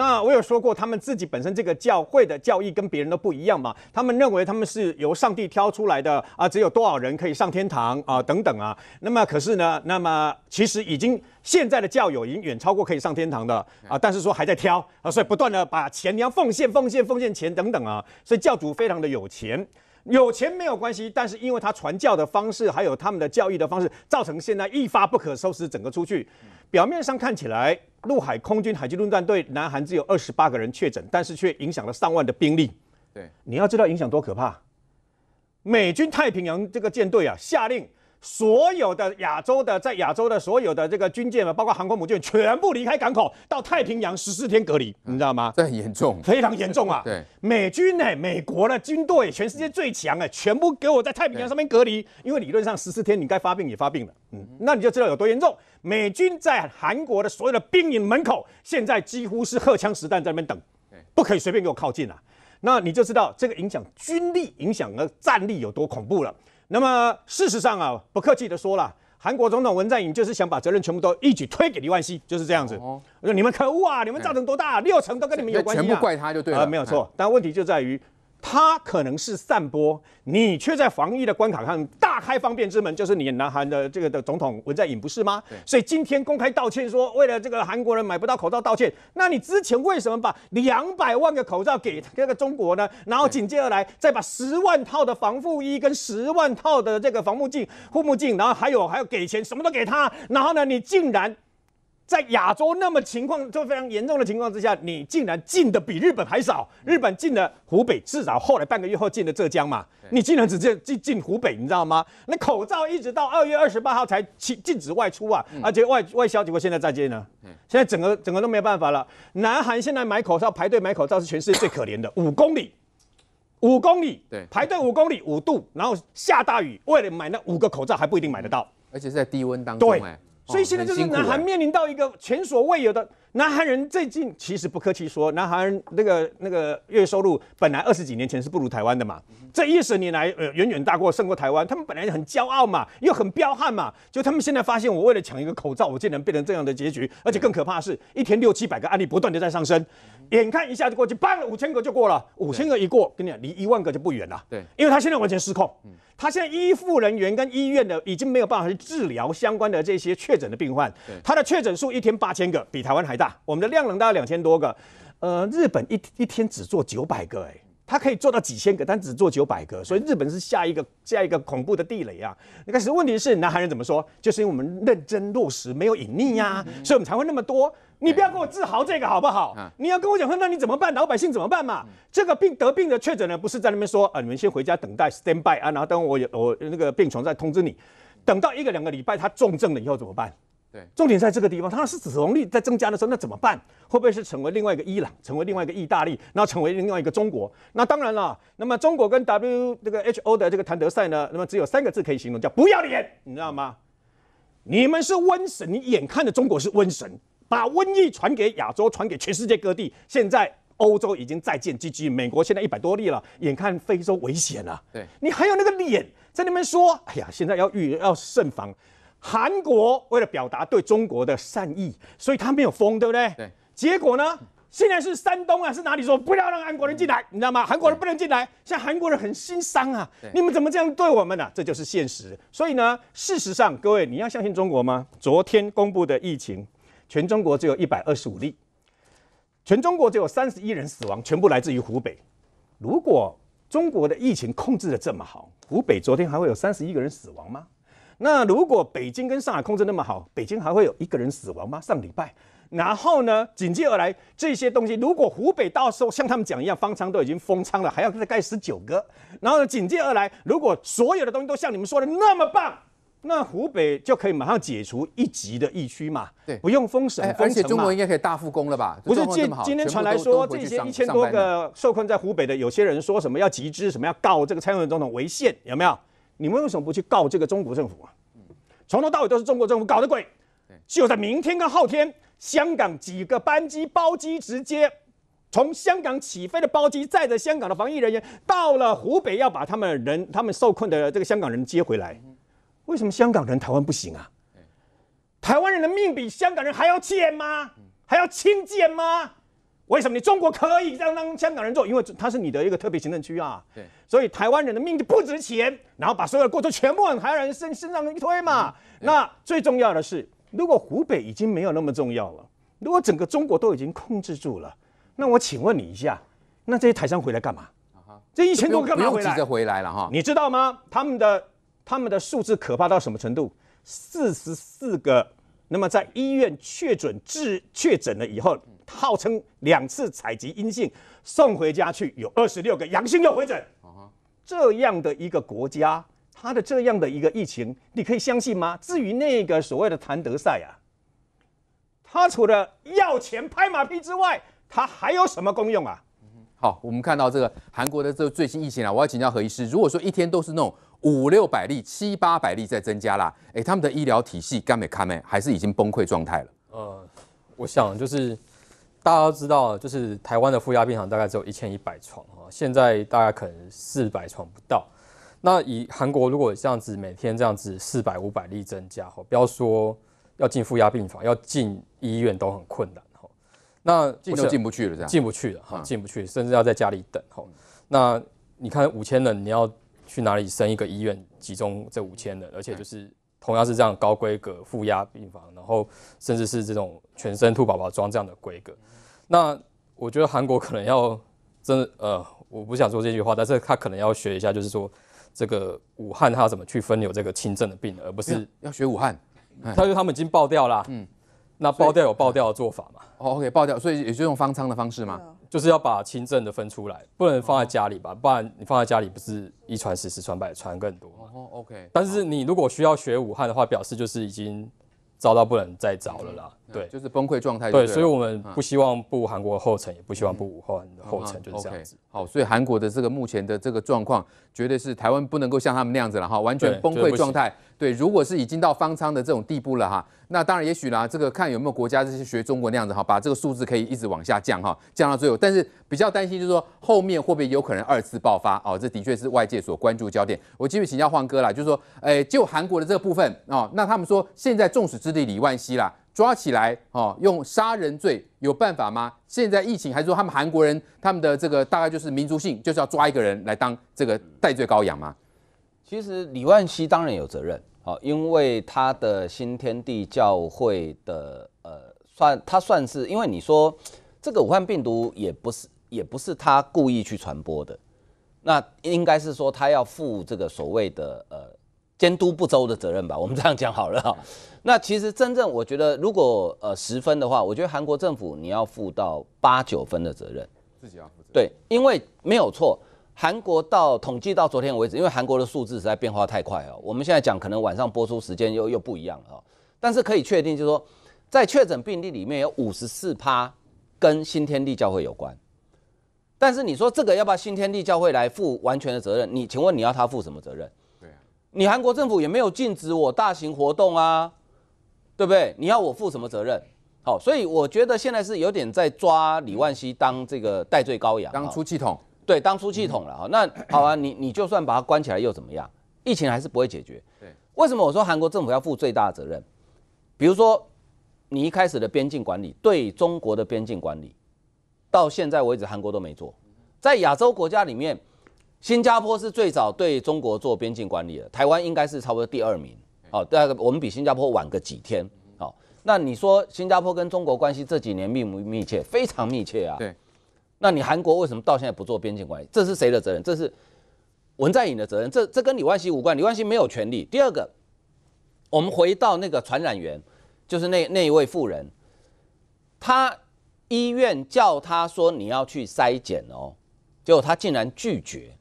那我有说过，他们自己本身这个教会的教义跟别人都不一样嘛。他们认为他们是由上帝挑出来的啊，只有多少人可以上天堂啊，等等啊。那么可是呢，那么其实已经现在的教友已经远超过可以上天堂的啊，但是说还在挑啊，所以不断的把钱，你要奉献奉献奉献钱等等啊。所以教主非常的有钱，有钱没有关系，但是因为他传教的方式还有他们的教义的方式，造成现在一发不可收拾，整个出去，表面上看起来。陆海空军海军陆战队，南韩只有二十八个人确诊，但是却影响了上万的兵力。对，你要知道影响多可怕。美军太平洋这个舰队啊，下令。所有的亚洲的在亚洲的所有的这个军舰嘛，包括航空母舰，全部离开港口，到太平洋十四天隔离，你知道吗？这很严重，非常严重啊！对，美军呢，美国的军队全世界最强哎，全部给我在太平洋上面隔离，因为理论上十四天你该发病也发病了，嗯，那你就知道有多严重。美军在韩国的所有的兵营门口，现在几乎是荷枪实弹在那边等，不可以随便给我靠近啊。那你就知道这个影响军力、影响了战力有多恐怖了。那么事实上啊，不客气的说了，韩国总统文在寅就是想把责任全部都一举推给李万熙，就是这样子。我说你们可恶啊！你们造成多大，六成都跟你们有关系，全部怪他就对了，没有错。但问题就在于。他可能是散播，你却在防疫的关卡上大开方便之门，就是你南韩的这个的总统文在寅，不是吗？所以今天公开道歉说，为了这个韩国人买不到口罩道歉，那你之前为什么把两百万个口罩给这个中国呢？然后紧接而来，再把十万套的防护衣跟十万套的这个防目镜、护目镜，然后还有还要给钱，什么都给他，然后呢，你竟然。在亚洲那么情况就非常严重的情况之下，你竟然进的比日本还少。日本进了湖北，至少后来半个月后进了浙江嘛。你竟然只进进进湖北，你知道吗？那口罩一直到二月二十八号才禁禁止外出啊，而且外外销结果现在在接呢。现在整个整个都没有办法了。南韩现在买口罩排队买口罩是全世界最可怜的，五公里，五公里对，排队五公里五度，然后下大雨，为了买那五个口罩还不一定买得到，而且是在低温当中。所以现在就是南韩面临到一个前所未有的，南韩人最近其实不客气说，南韩那个那个月收入本来二十几年前是不如台湾的嘛，这一十年来呃远远大过胜过台湾，他们本来很骄傲嘛，又很彪悍嘛，就他们现在发现，我为了抢一个口罩，我竟然变成这样的结局，而且更可怕的是，一天六七百个案例不断的在上升。眼看一下就过去，办了五千个就过了，五千个一过，跟你讲，离一万个就不远了。对，因为他现在完全失控，他现在医护人员跟医院的已经没有办法去治疗相关的这些确诊的病患。他的确诊数一天八千个，比台湾还大，我们的量能大概两千多个，呃，日本一一天只做九百个，哎。他可以做到几千个，但只做九百个，所以日本是下一个下一个恐怖的地雷啊！开始问题是，南韩人怎么说？就是因为我们认真落实，没有隐匿呀，所以我们才会那么多。你不要跟我自豪这个好不好？你要跟我讲说，那你怎么办？老百姓怎么办嘛？这个病得病的确诊呢，不是在那边说啊，你们先回家等待 stand by 啊，然后等我有我那个病床再通知你。等到一个两个礼拜，他重症了以后怎么办？对，重点在这个地方，它是死亡率在增加的时候，那怎么办？会不会是成为另外一个伊朗，成为另外一个意大利，然后成为另外一个中国？那当然了。那么中国跟 W 这个 H O 的这个谭德赛呢？那么只有三个字可以形容，叫不要脸，你知道吗？你们是瘟神，你眼看着中国是瘟神，把瘟疫传给亚洲，传给全世界各地。现在欧洲已经再建基 g 美国现在一百多例了，眼看非洲危险了。对你还有那个脸在那边说，哎呀，现在要预要慎防。韩国为了表达对中国的善意，所以他没有封，对不对？对。结果呢？现在是山东啊，是哪里说不要让韩国人进来？你知道吗？韩国人不能进来。现在韩国人很心伤啊！你们怎么这样对我们呢？这就是现实。所以呢，事实上，各位，你要相信中国吗？昨天公布的疫情，全中国只有一百二十五例，全中国只有三十一人死亡，全部来自于湖北。如果中国的疫情控制的这么好，湖北昨天还会有三十一个人死亡吗？那如果北京跟上海控制那么好，北京还会有一个人死亡吗？上礼拜，然后呢，紧接而来这些东西，如果湖北到时候像他们讲一样，方舱都已经封舱了，还要再盖十九个，然后呢，紧接而来，如果所有的东西都像你们说的那么棒，那湖北就可以马上解除一级的疫区嘛？对，不用封省封而且中国应该可以大复工了吧？不是今今天传来说这些一千多个受困在湖北的，有些人说什么要集资，什么要告这个蔡英文总统违宪，有没有？你们为什么不去告这个中国政府啊？从头到尾都是中国政府搞的鬼。就在明天跟后天，香港几个班机包机直接从香港起飞的包机，载着香港的防疫人员到了湖北，要把他们人、他们受困的这个香港人接回来。为什么香港人、台湾不行啊？台湾人的命比香港人还要贱吗？还要轻贱吗？为什么你中国可以让香港人做？因为它是你的一个特别行政区啊。对。所以台湾人的命就不值钱，然后把所有的过错全部往台湾人身身上一推嘛。那最重要的是，如果湖北已经没有那么重要了，如果整个中国都已经控制住了，那我请问你一下，那这些台商回来干嘛？这一千多干嘛回来？不要急着回来了哈。你知道吗？他们的他们的数字可怕到什么程度？四十四个。那么在医院确诊治确诊了以后，号称两次采集阴性送回家去，有二十六个阳性又回诊啊，这样的一个国家，他的这样的一个疫情，你可以相信吗？至于那个所谓的谭德赛啊，他除了要钱拍马屁之外，他还有什么功用啊？好，我们看到这个韩国的这个最新疫情啊，我要请教何医师，如果说一天都是那种。五六百例、七八百例在增加啦。哎，他们的医疗体系、干没干没，还是已经崩溃状态了。呃，我想就是大家都知道，就是台湾的负压病房大概只有一千一百床啊，现在大概可能四百床不到。那以韩国如果这样子每天这样子四百、五百例增加，哈，不要说要进负压病房，要进医院都很困难，哈。那进都进不去了，这样进不去了，哈，进不去，甚至要在家里等，哈。那你看五千人，你要。去哪里生一个医院集中这五千人，而且就是同样是这样高规格负压病房，然后甚至是这种全身兔宝宝装这样的规格。那我觉得韩国可能要真的呃，我不想说这句话，但是他可能要学一下，就是说这个武汉他怎么去分流这个轻症的病人，而不是要学武汉。他说他们已经爆掉了，嗯，那爆掉有爆掉的做法嘛？OK，爆掉，所以也就用方舱的方式嘛。就是要把轻症的分出来，不能放在家里吧，不然你放在家里不是一传十、十传百、传更多。哦，OK。但是你如果需要学武汉的话，表示就是已经招到不能再招了啦。对，就是崩溃状态。对，所以，我们不希望步韩国的后尘，也不希望步武汉的后尘，就是这样子。好，所以韩国的这个目前的这个状况，绝对是台湾不能够像他们那样子了哈，完全崩溃状态。对，如果是已经到方舱的这种地步了哈，那当然也许啦，这个看有没有国家这些学中国那样子哈，把这个数字可以一直往下降哈，降到最后。但是比较担心就是说后面会不会有可能二次爆发哦？这的确是外界所关注焦点。我继续请教欢哥啦，就是说，哎，就韩国的这个部分哦，那他们说现在众矢之的李万熙啦。抓起来哦，用杀人罪有办法吗？现在疫情还是说他们韩国人他们的这个大概就是民族性，就是要抓一个人来当这个代罪羔羊吗？其实李万熙当然有责任哦，因为他的新天地教会的呃，算他算是因为你说这个武汉病毒也不是也不是他故意去传播的，那应该是说他要负这个所谓的呃。监督不周的责任吧，我们这样讲好了。那其实真正我觉得，如果呃十分的话，我觉得韩国政府你要负到八九分的责任。自己要负责。对，因为没有错，韩国到统计到昨天为止，因为韩国的数字实在变化太快哦。我们现在讲可能晚上播出时间又又不一样了哦。但是可以确定就是说，在确诊病例里面有五十四趴跟新天地教会有关。但是你说这个要不要新天地教会来负完全的责任？你请问你要他负什么责任？你韩国政府也没有禁止我大型活动啊，对不对？你要我负什么责任？好，所以我觉得现在是有点在抓李万熙当这个代罪羔羊，当出气筒，对，当出气筒了哈。那 好啊，你你就算把他关起来又怎么样？疫情还是不会解决。对，为什么我说韩国政府要负最大责任？比如说，你一开始的边境管理对中国的边境管理，到现在为止韩国都没做，在亚洲国家里面。新加坡是最早对中国做边境管理的，台湾应该是差不多第二名。哦，个，我们比新加坡晚个几天。哦，那你说新加坡跟中国关系这几年密不密切？非常密切啊。对。那你韩国为什么到现在不做边境管理？这是谁的责任？这是文在寅的责任。这这跟李万熙无关，李万熙没有权利。第二个，我们回到那个传染源，就是那那一位妇人，他医院叫他说你要去筛检哦。结果他竟然拒绝。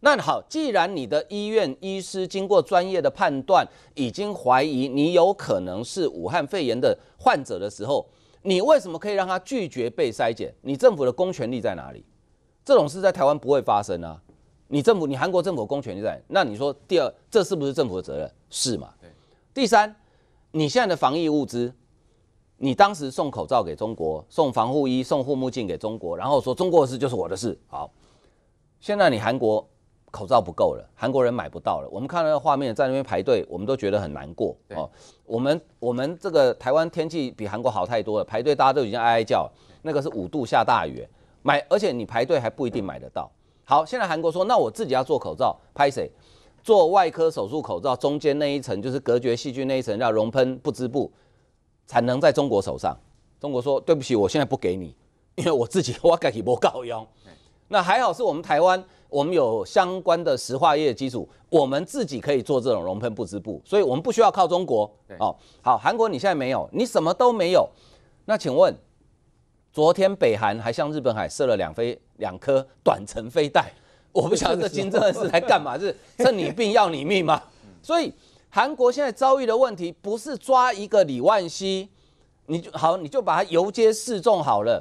那好，既然你的医院医师经过专业的判断，已经怀疑你有可能是武汉肺炎的患者的时候，你为什么可以让他拒绝被筛检？你政府的公权力在哪里？这种事在台湾不会发生啊！你政府，你韩国政府公权力在？那你说第二，这是不是政府的责任？是嘛？对。第三，你现在的防疫物资。你当时送口罩给中国，送防护衣、送护目镜给中国，然后说中国的事就是我的事。好，现在你韩国口罩不够了，韩国人买不到了。我们看到画面在那边排队，我们都觉得很难过。哦，我们我们这个台湾天气比韩国好太多了，排队大家都已经哀哀叫那个是五度下大雨，买而且你排队还不一定买得到。好，现在韩国说那我自己要做口罩，拍谁？做外科手术口罩中间那一层就是隔绝细菌那一层叫熔喷不织布。产能在中国手上，中国说对不起，我现在不给你，因为我自己 我盖伊不够用。那还好是我们台湾，我们有相关的石化业基础，我们自己可以做这种熔喷布织布，所以我们不需要靠中国。哦，好，韩国你现在没有，你什么都没有。那请问，昨天北韩还向日本海射了两飞两颗短程飞弹，我不晓得金正恩是来干嘛，是趁你病要你命吗？所以。韩国现在遭遇的问题，不是抓一个李万熙，你就好，你就把他游街示众好了，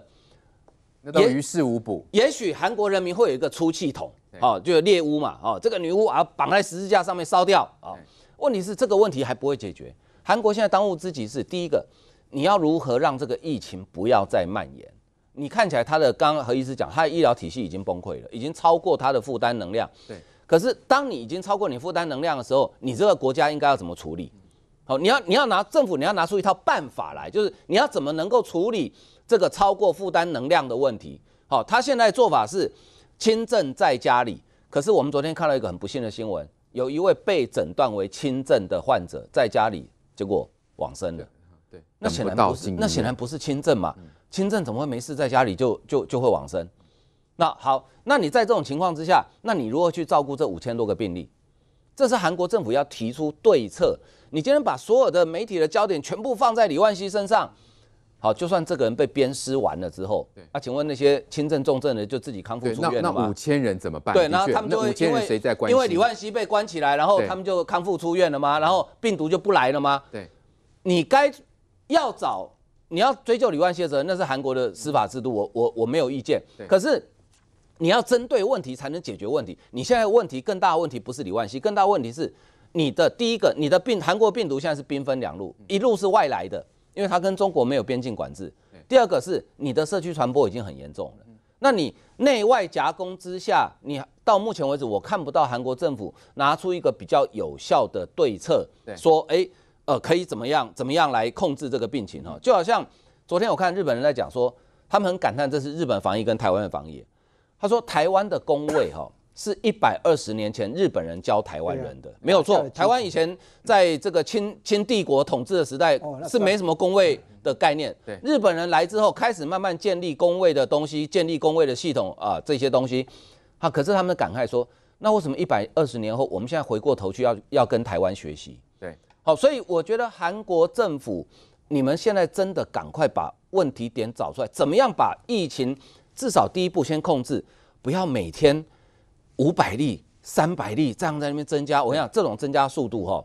那等于事无补。也许韩国人民会有一个出气筒，哦，就是猎巫嘛，哦，这个女巫啊绑在十字架上面烧掉啊。问题是这个问题还不会解决。韩国现在当务之急是第一个，你要如何让这个疫情不要再蔓延？你看起来他的刚何医师讲，他的医疗体系已经崩溃了，已经超过他的负担能量。对。可是，当你已经超过你负担能量的时候，你这个国家应该要怎么处理？好，你要你要拿政府，你要拿出一套办法来，就是你要怎么能够处理这个超过负担能量的问题？好，他现在做法是轻症在家里。可是我们昨天看到一个很不幸的新闻，有一位被诊断为轻症的患者在家里，结果往生了。对，那显然不是，那显然不是轻症嘛？轻症怎么会没事在家里就就就会往生？那好，那你在这种情况之下，那你如何去照顾这五千多个病例？这是韩国政府要提出对策。你今天把所有的媒体的焦点全部放在李万熙身上，好，就算这个人被鞭尸完了之后，那请问那些轻症、重症的就自己康复出院了吗？那五千人怎么办？对，然后他们就因为李万熙被关起来，然后他们就康复出院了吗？然后病毒就不来了吗？对，你该要找你要追究李万熙的责任，那是韩国的司法制度，我我我没有意见，可是。你要针对问题才能解决问题。你现在问题更大，问题不是李万熙，更大问题是你的第一个，你的病韩国病毒现在是兵分两路，一路是外来的，因为它跟中国没有边境管制；第二个是你的社区传播已经很严重了。那你内外夹攻之下，你到目前为止我看不到韩国政府拿出一个比较有效的对策，说哎呃可以怎么样怎么样来控制这个病情哈。就好像昨天我看日本人在讲说，他们很感叹这是日本防疫跟台湾的防疫。他说：“台湾的工位哈是一百二十年前日本人教台湾人的，没有错。台湾以前在这个清清帝国统治的时代是没什么工位的概念。对，日本人来之后开始慢慢建立工位的东西，建立工位的系统啊，这些东西。好，可是他们感慨说，那为什么一百二十年后我们现在回过头去要要跟台湾学习？对，好，所以我觉得韩国政府，你们现在真的赶快把问题点找出来，怎么样把疫情？”至少第一步先控制，不要每天五百例、三百例这样在那边增加。我想这种增加速度，哈，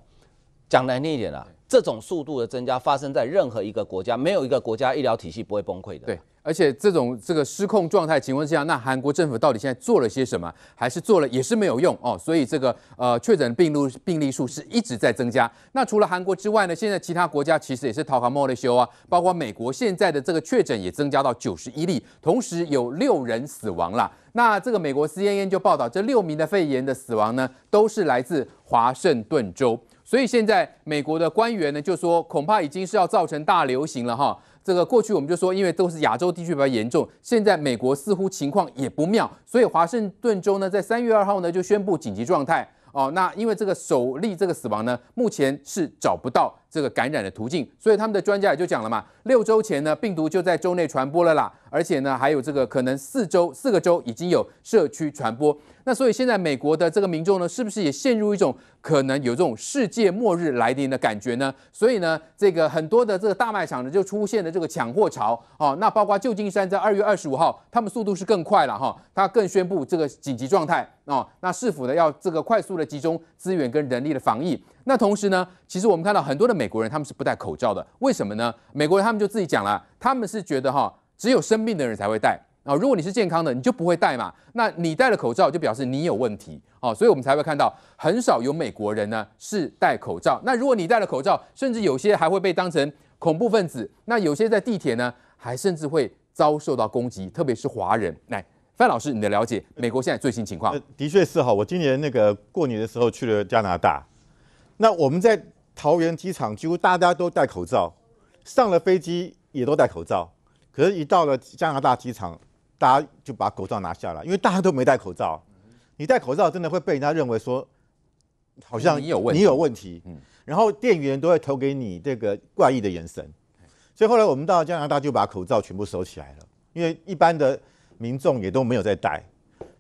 讲难听一点啊。这种速度的增加发生在任何一个国家，没有一个国家医疗体系不会崩溃的。对，而且这种这个失控状态，情况之下，那韩国政府到底现在做了些什么？还是做了也是没有用哦？所以这个呃确诊病例病例数是一直在增加。那除了韩国之外呢，现在其他国家其实也是逃不掉的。修啊，包括美国现在的这个确诊也增加到九十一例，同时有六人死亡了。那这个美国 CNN 就报道，这六名的肺炎的死亡呢，都是来自华盛顿州。所以现在美国的官员呢就说，恐怕已经是要造成大流行了哈。这个过去我们就说，因为都是亚洲地区比较严重，现在美国似乎情况也不妙。所以华盛顿州呢，在三月二号呢就宣布紧急状态哦。那因为这个首例这个死亡呢，目前是找不到。这个感染的途径，所以他们的专家也就讲了嘛，六周前呢，病毒就在州内传播了啦，而且呢，还有这个可能四周四个州已经有社区传播。那所以现在美国的这个民众呢，是不是也陷入一种可能有这种世界末日来临的感觉呢？所以呢，这个很多的这个大卖场呢，就出现了这个抢货潮哦。那包括旧金山在二月二十五号，他们速度是更快了哈，他更宣布这个紧急状态哦。那是否呢要这个快速的集中资源跟人力的防疫？那同时呢，其实我们看到很多的美国人他们是不戴口罩的，为什么呢？美国人他们就自己讲了，他们是觉得哈，只有生病的人才会戴啊，如果你是健康的，你就不会戴嘛。那你戴了口罩，就表示你有问题哦，所以我们才会看到很少有美国人呢是戴口罩。那如果你戴了口罩，甚至有些还会被当成恐怖分子。那有些在地铁呢，还甚至会遭受到攻击，特别是华人。来，范老师，你的了解，美国现在最新情况？的确是哈，我今年那个过年的时候去了加拿大。那我们在桃园机场几乎大家都戴口罩，上了飞机也都戴口罩。可是，一到了加拿大机场，大家就把口罩拿下来，因为大家都没戴口罩。你戴口罩真的会被人家认为说，好像你有问题，你有问题。嗯。然后店员都会投给你这个怪异的眼神。所以后来我们到加拿大就把口罩全部收起来了，因为一般的民众也都没有在戴。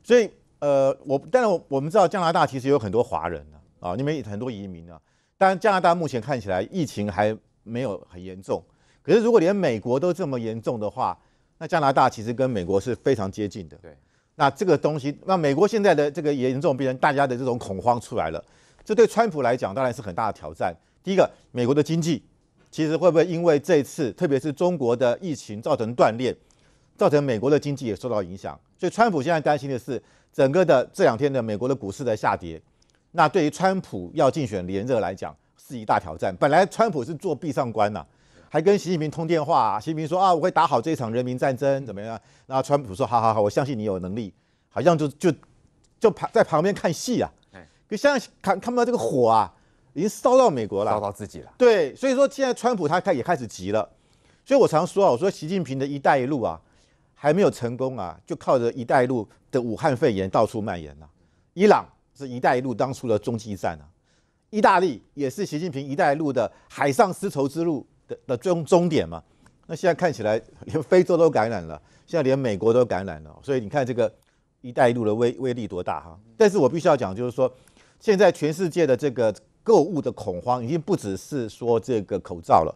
所以，呃，我但是我们知道加拿大其实有很多华人。啊，那边很多移民呢。当然，加拿大目前看起来疫情还没有很严重。可是，如果连美国都这么严重的话，那加拿大其实跟美国是非常接近的。对，那这个东西，那美国现在的这个严重病人，大家的这种恐慌出来了，这对川普来讲当然是很大的挑战。第一个，美国的经济其实会不会因为这次，特别是中国的疫情造成断裂，造成美国的经济也受到影响？所以，川普现在担心的是整个的这两天的美国的股市在下跌。那对于川普要竞选连任来讲，是一大挑战。本来川普是做壁上观呐，还跟习近平通电话。习近平说啊，我会打好这场人民战争，怎么样？那川普说，好好好，我相信你有能力。好像就就就旁在旁边看戏啊。可现在看看不到这个火啊，已经烧到美国了，烧到自己了。对，所以说现在川普他开也开始急了。所以我常说啊，我说习近平的一带一路啊，还没有成功啊，就靠着一带一路的武汉肺炎到处蔓延了，伊朗。是“一带一路”当初的中继站啊，意大利也是习近平“一带一路”的海上丝绸之路的的终终点嘛？那现在看起来连非洲都感染了，现在连美国都感染了，所以你看这个“一带一路”的威威力多大哈！但是我必须要讲，就是说现在全世界的这个购物的恐慌已经不只是说这个口罩了，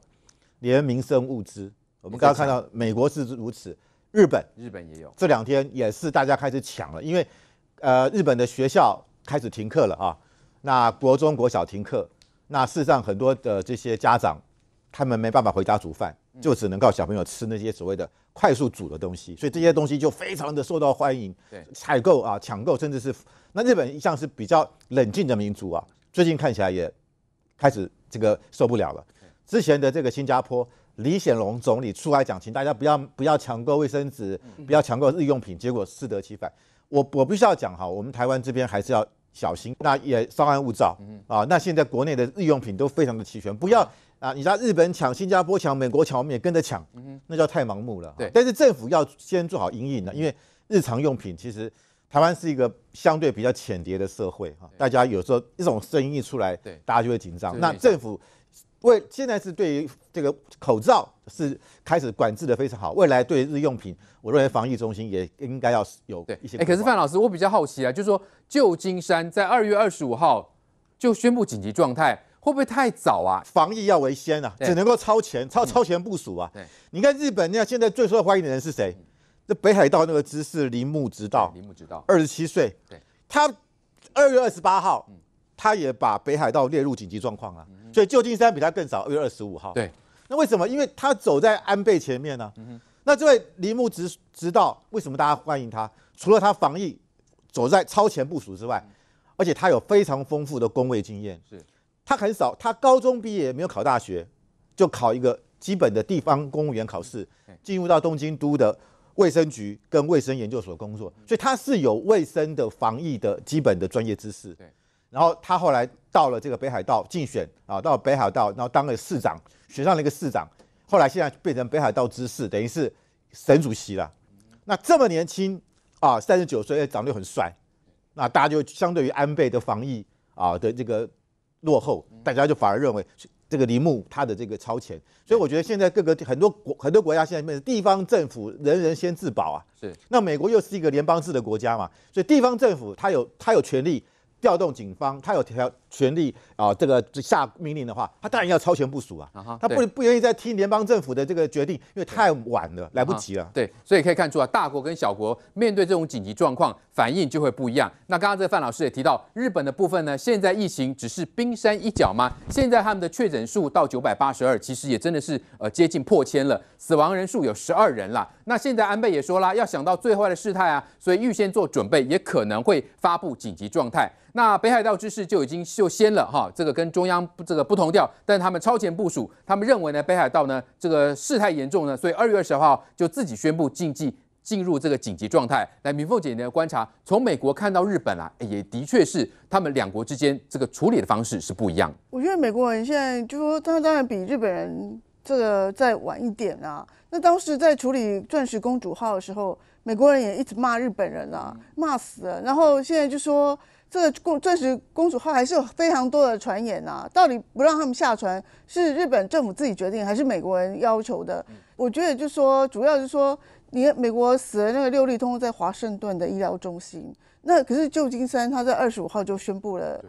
连民生物资。我们刚刚看到美国是如此，日本日本也有，这两天也是大家开始抢了，因为呃，日本的学校。开始停课了啊！那国中、国小停课，那事实上很多的这些家长，他们没办法回家煮饭，就只能靠小朋友吃那些所谓的快速煮的东西，所以这些东西就非常的受到欢迎。对，采购啊、抢购，甚至是那日本一向是比较冷静的民族啊，最近看起来也开始这个受不了了。之前的这个新加坡李显龙总理出来讲，请大家不要不要抢购卫生纸，不要抢购日用品，结果适得其反。我我必须要讲哈，我们台湾这边还是要。小心，那也稍安勿躁啊！那现在国内的日用品都非常的齐全，不要啊！你知道日本抢、新加坡抢、美国抢，我们也跟着抢，那叫太盲目了。对，但是政府要先做好阴影的，因为日常用品其实台湾是一个相对比较浅碟的社会啊，大家有时候一种声音一出来，对，大家就会紧张。那政府。为现在是对于这个口罩是开始管制的非常好，未来对日用品，我认为防疫中心也应该要有一些。哎，可是范老师，我比较好奇啊，就是说旧金山在二月二十五号就宣布紧急状态，会不会太早啊？防疫要为先啊，只能够超前、超超前部署啊。对，你看日本，你看现在最受欢迎的人是谁？那北海道那个姿事铃木直道，铃木直道，二十七岁，对，他二月二十八号，他也把北海道列入紧急状况了。所以旧金山比他更早，二月二十五号。对，那为什么？因为他走在安倍前面呢。嗯那这位铃木直直道为什么大家欢迎他？除了他防疫走在超前部署之外，而且他有非常丰富的工位经验。是。他很少，他高中毕业没有考大学，就考一个基本的地方公务员考试，进入到东京都的卫生局跟卫生研究所工作。所以他是有卫生的防疫的基本的专业知识。然后他后来到了这个北海道竞选啊，到北海道，然后当了市长，选上了一个市长，后来现在变成北海道知事，等于是省主席了。那这么年轻啊，三十九岁，哎，长得又很帅，那大家就相对于安倍的防疫啊的这个落后，大家就反而认为这个铃木他的这个超前。所以我觉得现在各个很多国很多国家现在变成地方政府人人先自保啊。是。那美国又是一个联邦制的国家嘛，所以地方政府他有他有权利。调动警方，他有条权力啊，这个下命令的话，他当然要超前部署啊，他不不愿意再听联邦政府的这个决定，因为太晚了，来不及了。对，所以可以看出啊，大国跟小国面对这种紧急状况。反应就会不一样。那刚刚这个范老师也提到，日本的部分呢，现在疫情只是冰山一角吗？现在他们的确诊数到九百八十二，其实也真的是呃接近破千了，死亡人数有十二人了。那现在安倍也说了，要想到最坏的事态啊，所以预先做准备，也可能会发布紧急状态。那北海道之事就已经就先了哈，这个跟中央这个不同调，但他们超前部署，他们认为呢北海道呢这个事态严重呢，所以二月二十号就自己宣布禁忌进入这个紧急状态，来，明凤姐的观察，从美国看到日本啊，也的确是他们两国之间这个处理的方式是不一样。我觉得美国人现在就说，他当然比日本人这个再晚一点啊。那当时在处理钻石公主号的时候，美国人也一直骂日本人啊，骂死了。然后现在就说，这个公钻石公主号还是有非常多的传言啊，到底不让他们下船是日本政府自己决定，还是美国人要求的？我觉得就说，主要是说。你美国死了那个六例，通在华盛顿的医疗中心。那可是旧金山，他在二十五号就宣布了。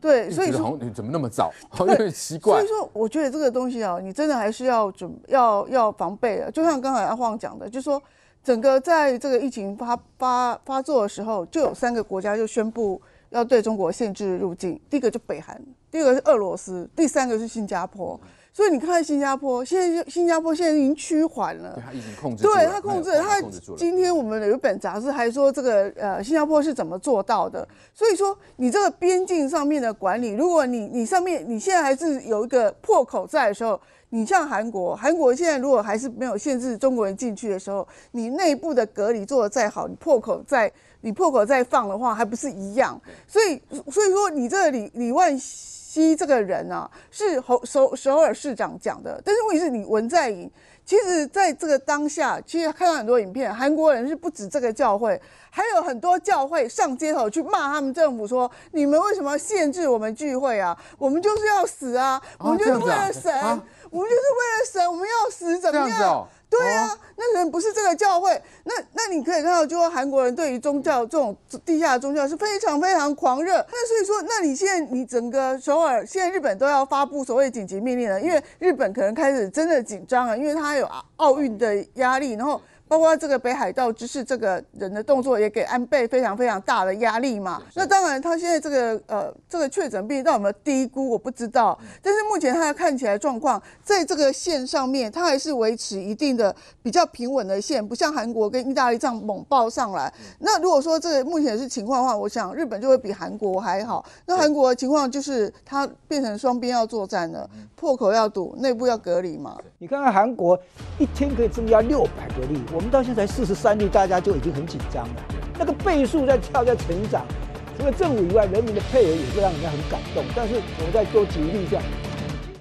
对，所以说你怎么那么早？好有点奇怪。所以说，我觉得这个东西啊，你真的还是要准要要防备啊。就像刚才阿晃讲的，就是说整个在这个疫情发发发作的时候，就有三个国家就宣布要对中国限制入境。第一个就北韩，第二个是俄罗斯，第三个是新加坡。所以你看新加坡，现在新加坡现在已经趋缓了，对它已经控制住了，对它控制了，它控制住了。今天我们有一本杂志还说这个呃，新加坡是怎么做到的？所以说你这个边境上面的管理，如果你你上面你现在还是有一个破口在的时候，你像韩国，韩国现在如果还是没有限制中国人进去的时候，你内部的隔离做的再好，你破口在，你破口再放的话，还不是一样？所以所以说你这个里里外。西这个人啊，是首首首尔市长讲的，但是问题是，你文在寅，其实在这个当下，其实看到很多影片，韩国人是不止这个教会，还有很多教会上街头去骂他们政府，说你们为什么限制我们聚会啊？我们就是要死啊！我们就是为了神，我们就是为了神，我们要死，怎么样？对啊，那人不是这个教会。那那你可以看到，就是韩国人对于宗教这种地下宗教是非常非常狂热。那所以说，那你现在你整个首尔，现在日本都要发布所谓紧急命令了，因为日本可能开始真的紧张了，因为它有奥运的压力，然后。包括这个北海道知事，这个人的动作也给安倍非常非常大的压力嘛。那当然，他现在这个呃这个确诊病例有没有低估，我不知道。但是目前他看起来状况在这个线上面，他还是维持一定的比较平稳的线，不像韩国跟意大利这样猛爆上来。那如果说这个目前是情况的话，我想日本就会比韩国还好。那韩国的情况就是他变成双边要作战了，破口要堵，内部要隔离嘛。你看看韩国一天可以增加六百个例。我们到现在四十三例，大家就已经很紧张了。那个倍数在跳，在成长。除了政府以外，人民的配合也会让人家很感动。但是，我们多举例，这样